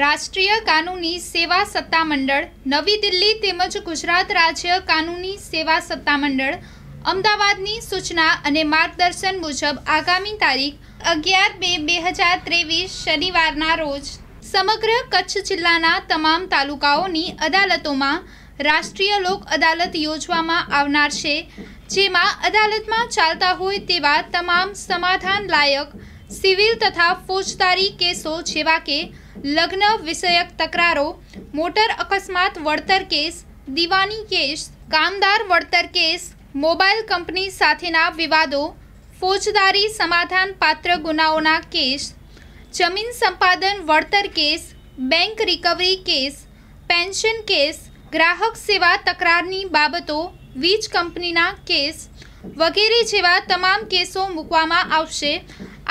રાષ્ટ્રીય કાનૂની સેવા સત્તામંડળ નવી દિલ્હી તેમજ ગુજરાત રાજ્ય કાનૂની સેવા સત્તામંડળ અમદાવાદની સૂચના અને માર્ગદર્શન મુજબ આગામી તારીખ અગિયાર બે બે હજાર ત્રેવીસ શનિવારના રોજ સમગ્ર કચ્છ જિલ્લાના તમામ તાલુકાઓની અદાલતોમાં રાષ્ટ્રીય લોક અદાલત યોજવામાં આવનાર છે જેમાં અદાલતમાં ચાલતા હોય તેવા તમામ સમાધાન લાયક સિવિલ તથા ફોજદારી કેસો જેવા કે લગ્ન વિષયક તકરારો મોટર અકસ્માત વળતર કેસ દિવાની કેસ કામદાર વળતર કેસ મોબાઈલ કંપની સાથેના વિવાદો ફોજદારી સમાધાન પાત્ર ગુનાઓના કેસ જમીન સંપાદન વળતર case bank recovery case pension case ગ્રાહક સેવા તકરારની બાબતો વીજ કંપનીના કેસ વગેરે જેવા તમામ કેસો મૂકવામાં આવશે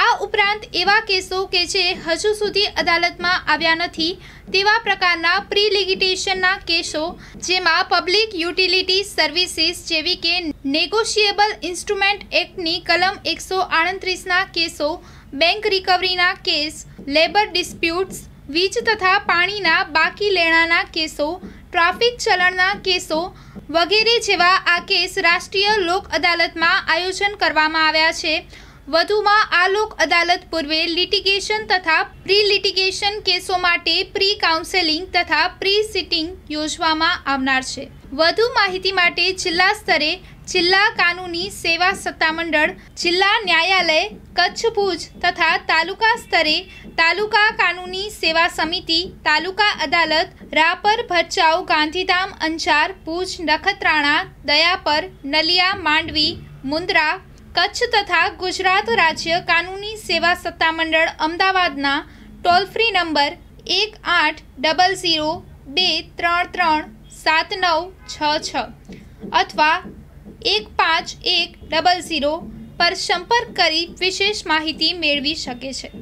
આ ઉપરાંત એવા કેસો કે જે હજુ સુધી અદાલતમાં આવ્યા નથી તેવા પ્રકારના પ્રિલિગિટેશનના કેસો જેમાં પબ્લિક યુટિલિટી સર્વિસીસ જેવી કે નેગોશિયેબલ ઇન્સ્ટ્રુમેન્ટ એક્ટની કલમ એકસો આડત્રીસના કેસો બેંક રિકવરીના કેસ લેબર ડિસ્પ્યુટ્સ વીજ તથા પાણીના બાકી લેણાના કેસો ટ્રાફિક ચલણના કેસો વગેરે જેવા આ કેસ રાષ્ટ્રીય લોક અદાલતમાં આયોજન કરવામાં આવ્યા છે વધુમાં આલોક અદાલત પૂર્વે લિટિગેશન તથા પ્રી લિટિગેશન કેસો માટે પ્રી કાઉન્સેલિંગ તથા પ્રી સિટિંગ યોજવામાં આવનાર છે વધુ માહિતી માટે જિલ્લા સ્તરે જિલ્લા કાનૂની સેવા સત્તામંડળ જિલ્લા ન્યાયાલય કચ્છ ભુજ તથા તાલુકા સ્તરે તાલુકા કાનૂની સેવા સમિતિ તાલુકા અદાલત રાપર ભચાઉ ગાંધીધામ અંજાર ભુજ નખત્રાણા દયાપર નલિયા માંડવી મુન્દ્રા કચ્છ તથા ગુજરાત રાજ્ય કાનૂની સેવા સત્તામંડળ અમદાવાદના ટોલ ફ્રી નંબર એક આઠ ડબલ ઝીરો બે ત્રણ ત્રણ સાત નવ છ છ અથવા એક પાંચ એક ડબલ ઝીરો પર સંપર્ક કરી વિશેષ માહિતી મેળવી શકે છે